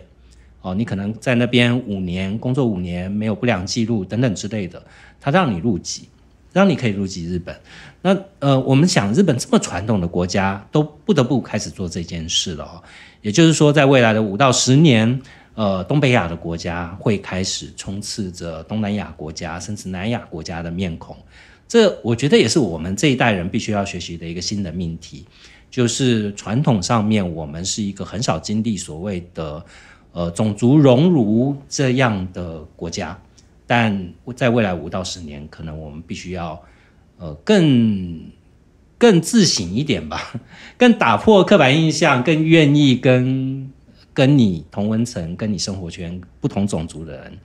哦，你可能在那边五年工作五年，没有不良记录等等之类的，他让你入籍，让你可以入籍日本。那呃，我们想，日本这么传统的国家都不得不开始做这件事了，哦，也就是说，在未来的五到十年，呃，东北亚的国家会开始充斥着东南亚国家甚至南亚国家的面孔。这我觉得也是我们这一代人必须要学习的一个新的命题，就是传统上面我们是一个很少经历所谓的呃种族荣辱这样的国家，但在未来五到十年，可能我们必须要呃更更自省一点吧，更打破刻板印象，更愿意跟跟你同文层、跟你生活圈不同种族的人，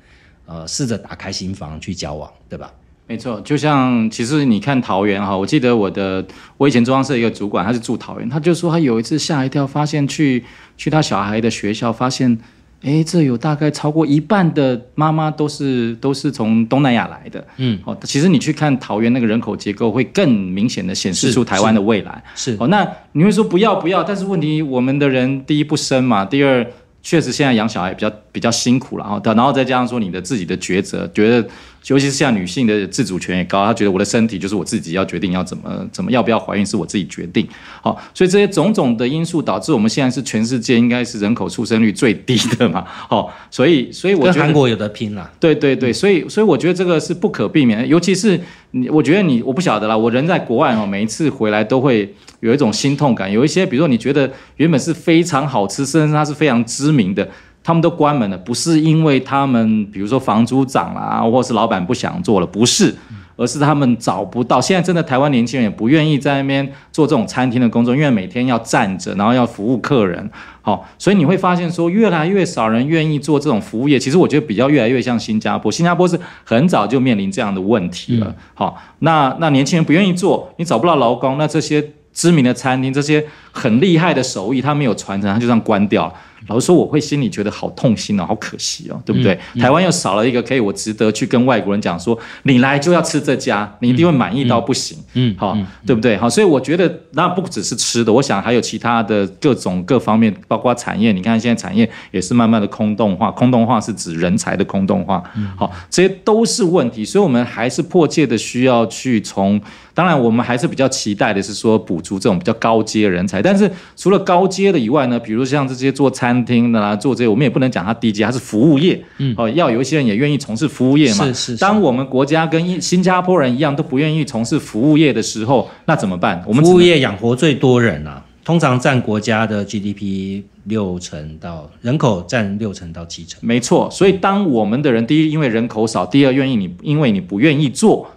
呃，试着打开心房去交往，对吧？没错，就像其实你看桃园哈，我记得我的我以前中央社一个主管，他是住桃园，他就说他有一次吓一跳，发现去去他小孩的学校，发现，哎，这有大概超过一半的妈妈都是都是从东南亚来的，嗯，哦，其实你去看桃园那个人口结构，会更明显的显示出台湾的未来，是哦，那你会说不要不要，但是问题我们的人第一不生嘛，第二确实现在养小孩比较比较辛苦了，然后然后再加上说你的自己的抉择，觉得。尤其是像女性的自主权也高，她觉得我的身体就是我自己要决定要怎么怎么要不要怀孕，是我自己决定。好，所以这些种种的因素导致我们现在是全世界应该是人口出生率最低的嘛？好，所以所以我觉得韩国有得拼了。对对对，所以所以我觉得这个是不可避免的，尤其是你，我觉得你我不晓得啦，我人在国外哦，每一次回来都会有一种心痛感，有一些比如说你觉得原本是非常好吃，甚至它是非常知名的。他们都关门了，不是因为他们比如说房租涨了啊，或者是老板不想做了，不是，而是他们找不到。现在真的台湾年轻人也不愿意在那边做这种餐厅的工作，因为每天要站着，然后要服务客人，好，所以你会发现说，越来越少人愿意做这种服务业。其实我觉得比较越来越像新加坡，新加坡是很早就面临这样的问题了。好，那那年轻人不愿意做，你找不到劳工，那这些知名的餐厅，这些很厉害的手艺，他没有传承，他就算关掉了。老实说，我会心里觉得好痛心哦，好可惜哦，对不对？台湾又少了一个可以我值得去跟外国人讲说，你来就要吃这家，你一定会满意到不行。嗯，好，对不对？好，所以我觉得那不只是吃的，我想还有其他的各种各方面，包括产业。你看现在产业也是慢慢的空洞化，空洞化是指人才的空洞化。嗯，好，这些都是问题，所以我们还是迫切的需要去从。当然，我们还是比较期待的是说，补足这种比较高阶人才。但是除了高阶的以外呢，比如像这些做餐厅的、啊，做这些，我们也不能讲它低阶，它是服务业。嗯，哦，要有一些人也愿意从事服务业嘛？是是。当我们国家跟新新加坡人一样都不愿意从事服务业的时候，那怎么办？我们服务业养活最多人啊，通常占国家的 GDP 六成到人口占六成到七成。没错，所以当我们的人第一，因为人口少；第二，愿意你因为你不愿意做。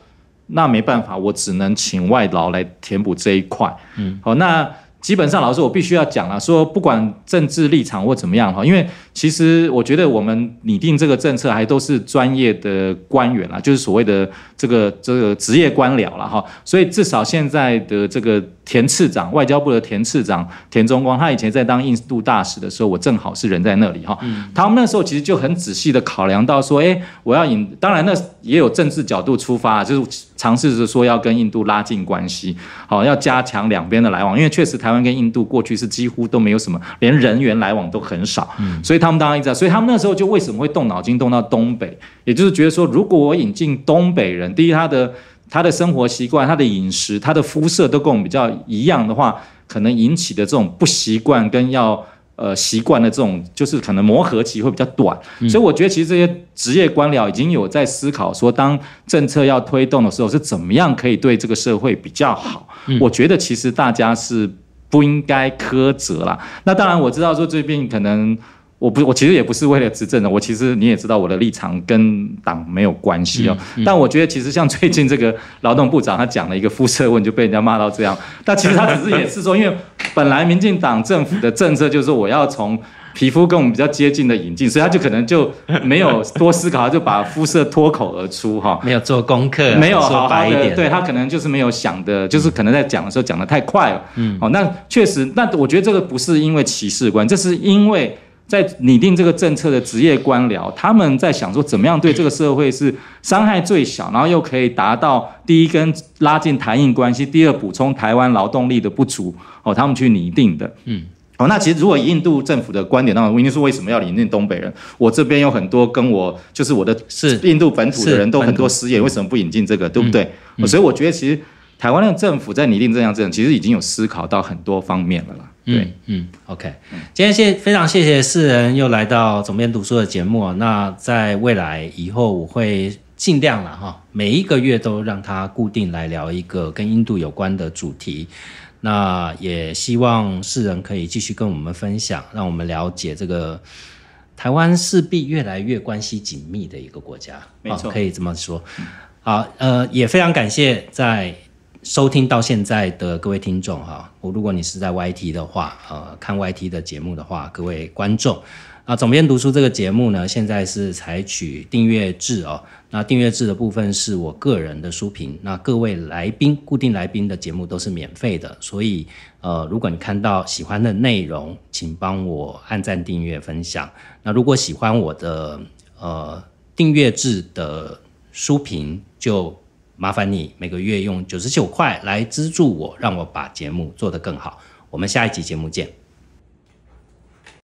那没办法，我只能请外劳来填补这一块。嗯，好，那基本上，老师我必须要讲了，说不管政治立场或怎么样哈，因为。其实我觉得我们拟定这个政策还都是专业的官员啦，就是所谓的这个这个职业官僚了哈。所以至少现在的这个田次长，外交部的田次长田中光，他以前在当印度大使的时候，我正好是人在那里哈。他们那时候其实就很仔细的考量到说，哎，我要引，当然那也有政治角度出发，就是尝试着说要跟印度拉近关系，好，要加强两边的来往，因为确实台湾跟印度过去是几乎都没有什么，连人员来往都很少，所以。他们当然知道，所以他们那时候就为什么会动脑筋动到东北，也就是觉得说，如果我引进东北人，第一，他的他的生活习惯、他的饮食、他的肤色都跟我们比较一样的话，可能引起的这种不习惯跟要呃习惯的这种，就是可能磨合期会比较短。所以我觉得，其实这些职业官僚已经有在思考说，当政策要推动的时候，是怎么样可以对这个社会比较好。我觉得其实大家是不应该苛责了。那当然，我知道说这边可能。我不我其实也不是为了执政的。我其实你也知道我的立场跟党没有关系哦。但我觉得其实像最近这个劳动部长他讲了一个肤色，我就被人家骂到这样。但其实他只是也是说，因为本来民进党政府的政策就是我要从皮肤跟我们比较接近的引进，所以他就可能就没有多思考，就把肤色脱口而出哈。没有做功课，没有好好的。对他可能就是没有想的，就是可能在讲的时候讲的太快了。嗯，哦，那确实，那我觉得这个不是因为歧视观，这是因为。在拟定这个政策的职业官僚，他们在想说，怎么样对这个社会是伤害最小，然后又可以达到第一，跟拉近台印关系；第二，补充台湾劳动力的不足。哦，他们去拟定的。嗯，好，那其实如果印度政府的观点当中，一定是为什么要引进东北人？我这边有很多跟我就是我的是印度本土的人都很多失业，为什么不引进这个？对不对？所以我觉得，其实台湾的政府在拟定这样政策，其实已经有思考到很多方面了啦。对，嗯，OK，今天谢非常谢谢世人又来到总编读书的节目。那在未来以后，我会尽量了哈，每一个月都让他固定来聊一个跟印度有关的主题。那也希望世人可以继续跟我们分享，让我们了解这个台湾势必越来越关系紧密的一个国家。没错，可以这么说。好，呃，也非常感谢在。收听到现在的各位听众哈，我如果你是在 YT 的话，呃，看 YT 的节目的话，各位观众，啊，总编读书这个节目呢，现在是采取订阅制哦。那订阅制的部分是我个人的书评，那各位来宾，固定来宾的节目都是免费的，所以，呃，如果你看到喜欢的内容，请帮我按赞、订阅、分享。那如果喜欢我的，呃，订阅制的书评就。麻烦你每个月用九十九块来资助我，让我把节目做得更好。我们下一集节目见。